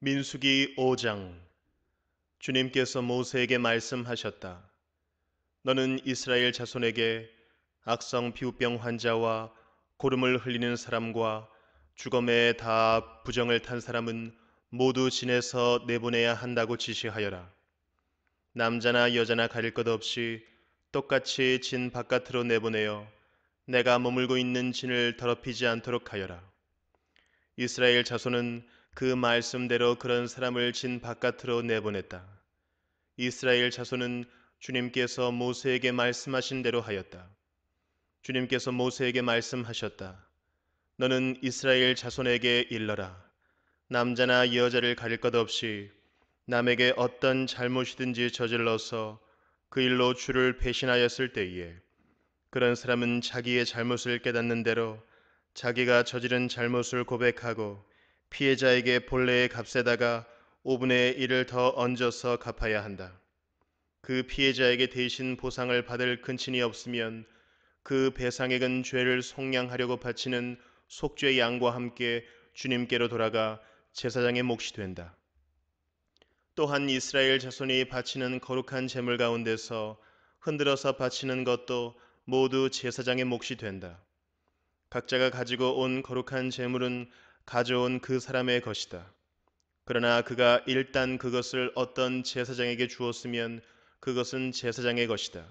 민수기 5장 주님께서 모세에게 말씀하셨다. 너는 이스라엘 자손에게 악성 피부병 환자와 고름을 흘리는 사람과 주검에 다 부정을 탄 사람은 모두 진에서 내보내야 한다고 지시하여라. 남자나 여자나 가릴 것 없이 똑같이 진 바깥으로 내보내어 내가 머물고 있는 진을 더럽히지 않도록 하여라. 이스라엘 자손은 그 말씀대로 그런 사람을 진 바깥으로 내보냈다. 이스라엘 자손은 주님께서 모세에게 말씀하신 대로 하였다. 주님께서 모세에게 말씀하셨다. 너는 이스라엘 자손에게 일러라. 남자나 여자를 가릴 것 없이 남에게 어떤 잘못이든지 저질러서 그 일로 주를 배신하였을 때에 그런 사람은 자기의 잘못을 깨닫는 대로 자기가 저지른 잘못을 고백하고 피해자에게 본래의 값에다가 5분의 1을 더 얹어서 갚아야 한다. 그 피해자에게 대신 보상을 받을 근친이 없으면 그 배상액은 죄를 속량하려고 바치는 속죄 양과 함께 주님께로 돌아가 제사장의 몫이 된다. 또한 이스라엘 자손이 바치는 거룩한 제물 가운데서 흔들어서 바치는 것도 모두 제사장의 몫이 된다. 각자가 가지고 온 거룩한 제물은 가져온 그 사람의 것이다. 그러나 그가 일단 그것을 어떤 제사장에게 주었으면 그것은 제사장의 것이다.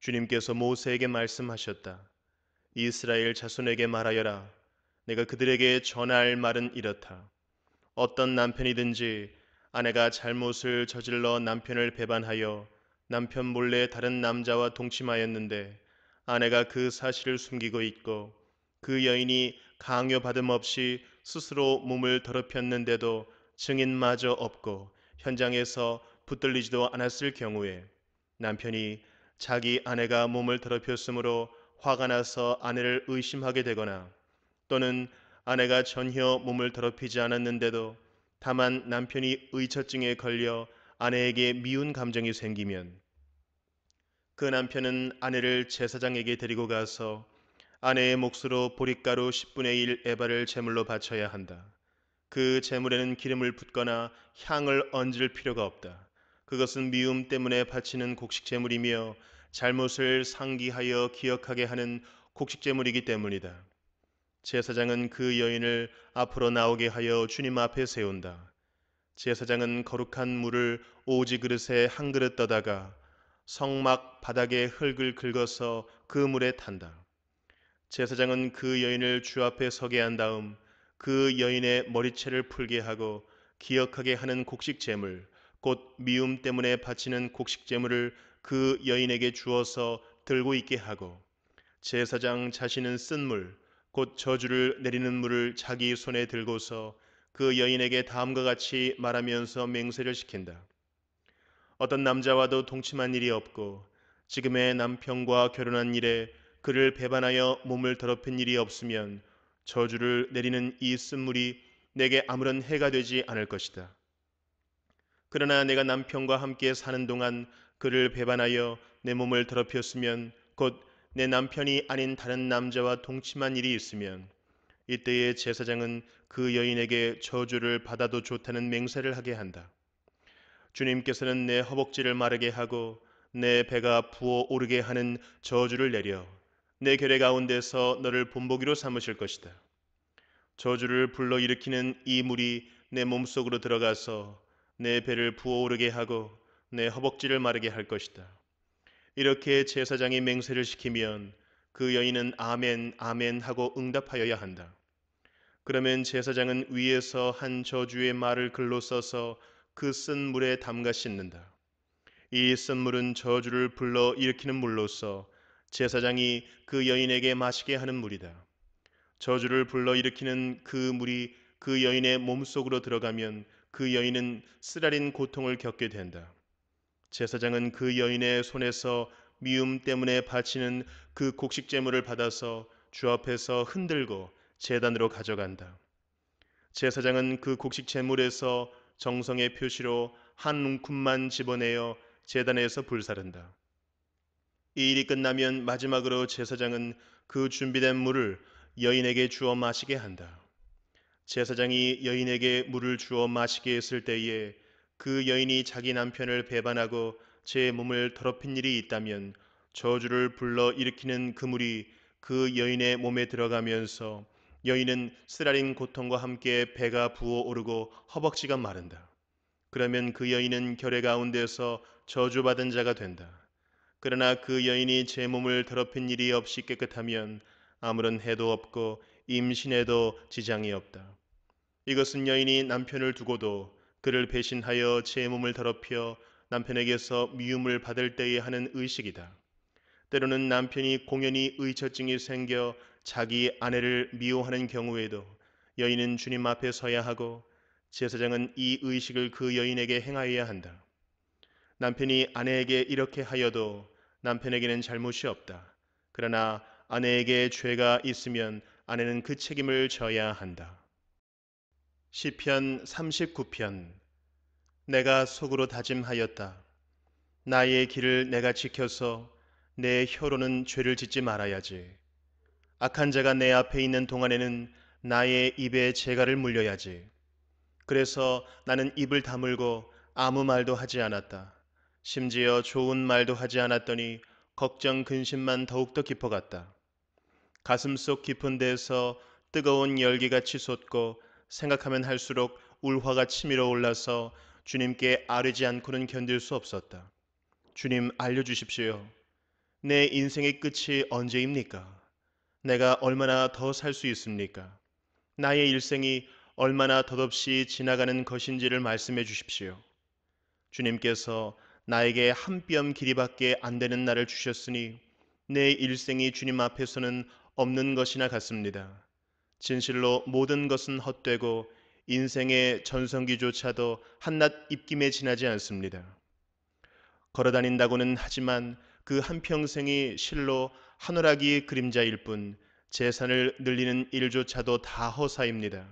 주님께서 모세에게 말씀하셨다. 이스라엘 자손에게 말하여라. 내가 그들에게 전할 말은 이렇다. 어떤 남편이든지 아내가 잘못을 저질러 남편을 배반하여 남편 몰래 다른 남자와 동침하였는데 아내가 그 사실을 숨기고 있고 그 여인이 강요받음 없이 스스로 몸을 더럽혔는데도 증인마저 없고 현장에서 붙들리지도 않았을 경우에 남편이 자기 아내가 몸을 더럽혔으므로 화가 나서 아내를 의심하게 되거나 또는 아내가 전혀 몸을 더럽히지 않았는데도 다만 남편이 의처증에 걸려 아내에게 미운 감정이 생기면 그 남편은 아내를 제사장에게 데리고 가서 아내의 몫으로 보릿가루 10분의 1 에바를 제물로 바쳐야 한다. 그 제물에는 기름을 붓거나 향을 얹을 필요가 없다. 그것은 미움 때문에 바치는 곡식 제물이며 잘못을 상기하여 기억하게 하는 곡식 제물이기 때문이다. 제사장은 그 여인을 앞으로 나오게 하여 주님 앞에 세운다. 제사장은 거룩한 물을 오지 그릇에 한 그릇 떠다가 성막 바닥에 흙을 긁어서 그 물에 탄다. 제사장은 그 여인을 주 앞에 서게 한 다음 그 여인의 머리채를 풀게 하고 기억하게 하는 곡식 제물 곧 미움 때문에 바치는 곡식 제물을 그 여인에게 주어서 들고 있게 하고 제사장 자신은 쓴물곧 저주를 내리는 물을 자기 손에 들고서 그 여인에게 다음과 같이 말하면서 맹세를 시킨다. 어떤 남자와도 동침한 일이 없고 지금의 남편과 결혼한 일에 그를 배반하여 몸을 더럽힌 일이 없으면 저주를 내리는 이 쓴물이 내게 아무런 해가 되지 않을 것이다. 그러나 내가 남편과 함께 사는 동안 그를 배반하여 내 몸을 더럽혔으면 곧 내 남편이 아닌 다른 남자와 동침한 일이 있으면 이때의 제사장은 그 여인에게 저주를 받아도 좋다는 맹세를 하게 한다. 주님께서는 내 허벅지를 마르게 하고 내 배가 부어 오르게 하는 저주를 내려 내 결의 가운데서 너를 본보기로 삼으실 것이다. 저주를 불러일으키는 이 물이 내 몸속으로 들어가서 내 배를 부어오르게 하고 내 허벅지를 마르게 할 것이다. 이렇게 제사장이 맹세를 시키면 그 여인은 아멘, 아멘 하고 응답하여야 한다. 그러면 제사장은 위에서 한 저주의 말을 글로 써서 그 쓴 물에 담가 씻는다. 이 쓴 물은 저주를 불러 일으키는 물로서 제사장이 그 여인에게 마시게 하는 물이다. 저주를 불러일으키는 그 물이 그 여인의 몸속으로 들어가면 그 여인은 쓰라린 고통을 겪게 된다. 제사장은 그 여인의 손에서 미움 때문에 바치는 그 곡식 제물을 받아서 주 앞에서 흔들고 재단으로 가져간다. 제사장은 그 곡식 제물에서 정성의 표시로 한 움큼만 집어내어 재단에서 불사른다. 이 일이 끝나면 마지막으로 제사장은 그 준비된 물을 여인에게 주어 마시게 한다. 제사장이 여인에게 물을 주어 마시게 했을 때에 그 여인이 자기 남편을 배반하고 제 몸을 더럽힌 일이 있다면 저주를 불러 일으키는 그물이 그 여인의 몸에 들어가면서 여인은 쓰라린 고통과 함께 배가 부어오르고 허벅지가 마른다. 그러면 그 여인은 결의 가운데서 저주받은 자가 된다. 그러나 그 여인이 제 몸을 더럽힌 일이 없이 깨끗하면 아무런 해도 없고 임신에도 지장이 없다. 이것은 여인이 남편을 두고도 그를 배신하여 제 몸을 더럽혀 남편에게서 미움을 받을 때에 하는 의식이다. 때로는 남편이 공연히 의처증이 생겨 자기 아내를 미워하는 경우에도 여인은 주님 앞에 서야 하고 제사장은 이 의식을 그 여인에게 행하여야 한다. 남편이 아내에게 이렇게 하여도 남편에게는 잘못이 없다. 그러나 아내에게 죄가 있으면 아내는 그 책임을 져야 한다. 시편 39편 내가 속으로 다짐하였다. 나의 길을 내가 지켜서 내 혀로는 죄를 짓지 말아야지. 악한 자가 내 앞에 있는 동안에는 나의 입에 재갈을 물려야지. 그래서 나는 입을 다물고 아무 말도 하지 않았다. 심지어 좋은 말도 하지 않았더니 걱정 근심만 더욱더 깊어갔다. 가슴 속 깊은 데에서 뜨거운 열기가 치솟고 생각하면 할수록 울화가 치밀어 올라서 주님께 아르지 않고는 견딜 수 없었다. 주님 알려주십시오. 내 인생의 끝이 언제입니까? 내가 얼마나 더 살 수 있습니까? 나의 일생이 얼마나 덧없이 지나가는 것인지를 말씀해 주십시오. 주님께서 나에게 한 뼘 길이밖에 안 되는 날을 주셨으니 내 일생이 주님 앞에서는 없는 것이나 같습니다. 진실로 모든 것은 헛되고 인생의 전성기조차도 한낱 입김에 지나지 않습니다. 걸어다닌다고는 하지만 그 한평생이 실로 하늘하기 그림자일 뿐 재산을 늘리는 일조차도 다 허사입니다.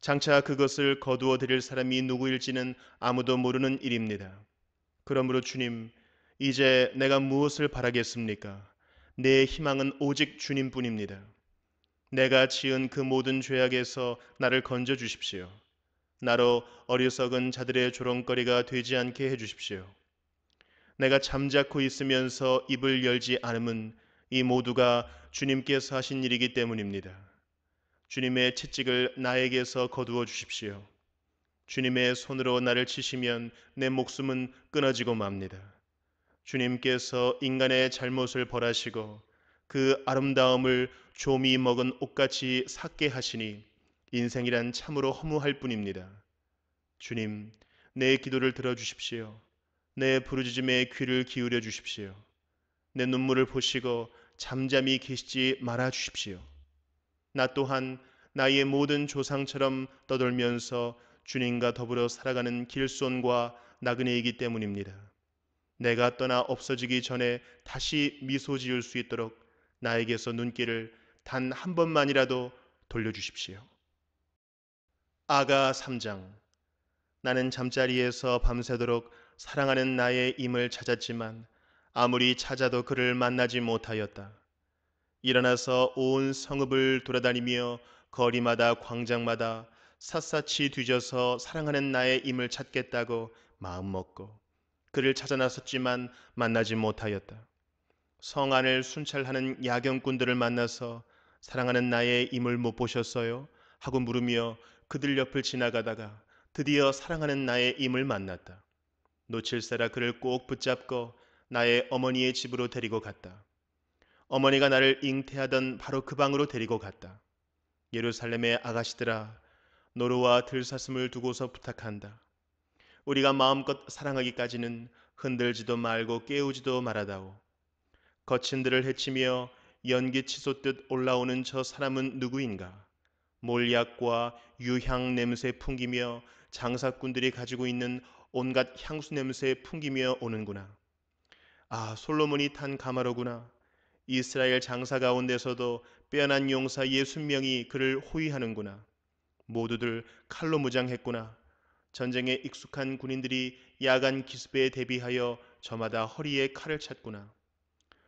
장차 그것을 거두어 드릴 사람이 누구일지는 아무도 모르는 일입니다. 그러므로 주님, 이제 내가 무엇을 바라겠습니까? 내 희망은 오직 주님뿐입니다. 내가 지은 그 모든 죄악에서 나를 건져 주십시오. 나로 어리석은 자들의 조롱거리가 되지 않게 해 주십시오. 내가 잠자코 있으면서 입을 열지 않음은 이 모두가 주님께서 하신 일이기 때문입니다. 주님의 채찍을 나에게서 거두어 주십시오. 주님의 손으로 나를 치시면 내 목숨은 끊어지고 맙니다. 주님께서 인간의 잘못을 벌하시고 그 아름다움을 조미 먹은 옷같이 삭게 하시니 인생이란 참으로 허무할 뿐입니다. 주님, 내 기도를 들어주십시오. 내 부르짖음에 귀를 기울여 주십시오. 내 눈물을 보시고 잠잠히 계시지 말아 주십시오. 나 또한 나의 모든 조상처럼 떠돌면서 주님과 더불어 살아가는 길손과 나그네이기 때문입니다. 내가 떠나 없어지기 전에 다시 미소 지을 수 있도록 나에게서 눈길을 단 한 번만이라도 돌려주십시오. 아가 3장 나는 잠자리에서 밤새도록 사랑하는 나의 임을 찾았지만 아무리 찾아도 그를 만나지 못하였다. 일어나서 온 성읍을 돌아다니며 거리마다 광장마다 샅샅이 뒤져서 사랑하는 나의 임을 찾겠다고 마음먹고 그를 찾아 나섰지만 만나지 못하였다. 성 안을 순찰하는 야경꾼들을 만나서 사랑하는 나의 임을 못 보셨어요? 하고 물으며 그들 옆을 지나가다가 드디어 사랑하는 나의 임을 만났다. 놓칠세라 그를 꼭 붙잡고 나의 어머니의 집으로 데리고 갔다. 어머니가 나를 잉태하던 바로 그 방으로 데리고 갔다. 예루살렘의 아가씨들아 노루와 들사슴을 두고서 부탁한다. 우리가 마음껏 사랑하기까지는 흔들지도 말고 깨우지도 말아다오. 거친들을 해치며 연기치솟듯 올라오는 저 사람은 누구인가? 몰약과 유향 냄새 풍기며 장사꾼들이 가지고 있는 온갖 향수 냄새 풍기며 오는구나. 아, 솔로몬이 탄 가마로구나. 이스라엘 장사 가운데서도 빼어난 용사 예순명이 그를 호위하는구나. 모두들 칼로 무장했구나. 전쟁에 익숙한 군인들이 야간 기습에 대비하여 저마다 허리에 칼을 찼구나.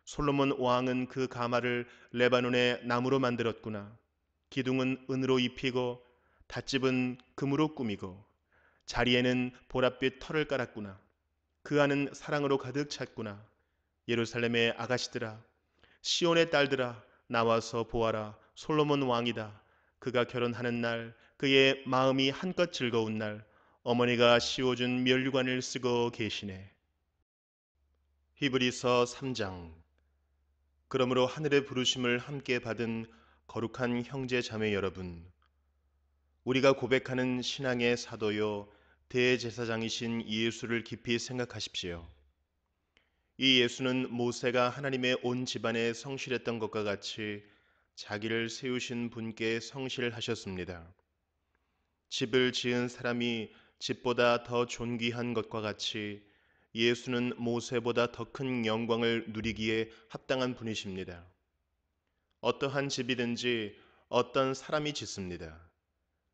솔로몬 왕은 그 가마를 레바논의 나무로 만들었구나. 기둥은 은으로 입히고 닷집은 금으로 꾸미고 자리에는 보랏빛 털을 깔았구나. 그 안은 사랑으로 가득 찼구나. 예루살렘의 아가씨들아, 시온의 딸들아, 나와서 보아라. 솔로몬 왕이다. 그가 결혼하는 날 그의 마음이 한껏 즐거운 날 어머니가 씌워준 면류관을 쓰고 계시네. 히브리서 3장 그러므로 하늘의 부르심을 함께 받은 거룩한 형제 자매 여러분 우리가 고백하는 신앙의 사도요 대제사장이신 예수를 깊이 생각하십시오. 이 예수는 모세가 하나님의 온 집안에 성실했던 것과 같이 자기를 세우신 분께 성실하셨습니다. 집을 지은 사람이 집보다 더 존귀한 것과 같이 예수는 모세보다 더 큰 영광을 누리기에 합당한 분이십니다. 어떠한 집이든지 어떤 사람이 짓습니다.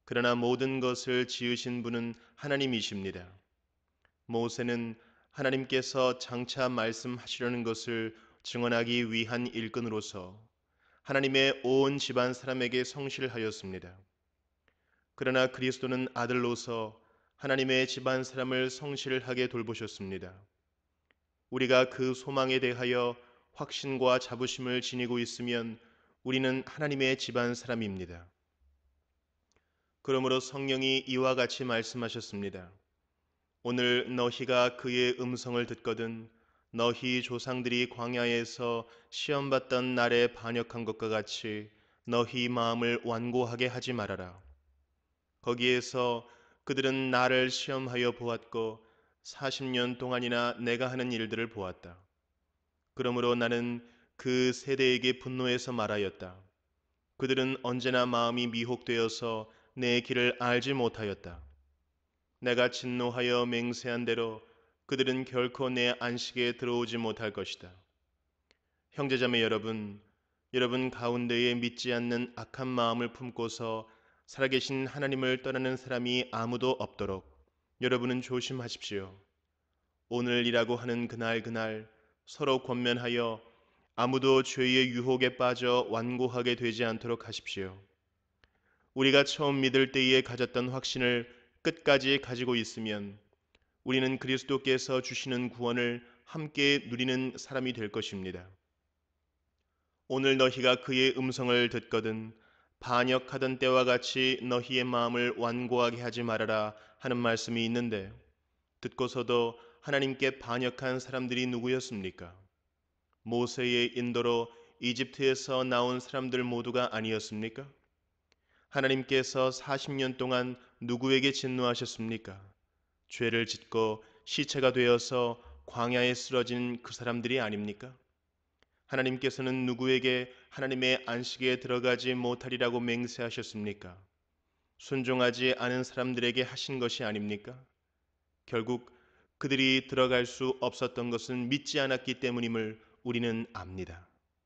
그러나 모든 것을 지으신 분은 하나님이십니다. 모세는 하나님께서 장차 말씀하시려는 것을 증언하기 위한 일꾼으로서 하나님의 온 집안 사람에게 성실하였습니다. 그러나 그리스도는 아들로서 하나님의 집안 사람을 성실하게 돌보셨습니다. 우리가 그 소망에 대하여 확신과 자부심을 지니고 있으면 우리는 하나님의 집안 사람입니다. 그러므로 성령이 이와 같이 말씀하셨습니다. 오늘 너희가 그의 음성을 듣거든 너희 조상들이 광야에서 시험받던 날에 반역한 것과 같이 너희 마음을 완고하게 하지 말아라. 거기에서 그들은 나를 시험하여 보았고 40년 동안이나 내가 하는 일들을 보았다. 그러므로 나는 그 세대에게 분노해서 말하였다. 그들은 언제나 마음이 미혹되어서 내 길을 알지 못하였다. 내가 진노하여 맹세한 대로 그들은 결코 내 안식에 들어오지 못할 것이다. 형제자매 여러분, 여러분 가운데에 믿지 않는 악한 마음을 품고서 살아계신 하나님을 떠나는 사람이 아무도 없도록 여러분은 조심하십시오. 오늘이라고 하는 그날 그날 서로 권면하여 아무도 죄의 유혹에 빠져 완고하게 되지 않도록 하십시오. 우리가 처음 믿을 때에 가졌던 확신을 끝까지 가지고 있으면 우리는 그리스도께서 주시는 구원을 함께 누리는 사람이 될 것입니다. 오늘 너희가 그의 음성을 듣거든 반역하던 때와 같이 너희의 마음을 완고하게 하지 말아라 하는 말씀이 있는데 듣고서도 하나님께 반역한 사람들이 누구였습니까? 모세의 인도로 이집트에서 나온 사람들 모두가 아니었습니까? 하나님께서 40년 동안 누구에게 진노하셨습니까? 죄를 짓고 시체가 되어서 광야에 쓰러진 그 사람들이 아닙니까? 하나님께서는 누구에게 하나님의 안식에 들어가지 못하리라고 맹세하셨습니까? 순종하지 않은 사람들에게 하신 것이 아닙니까? 결국 그들이 들어갈 수 없었던 것은 믿지 않았기 때문임을 우리는 압니다.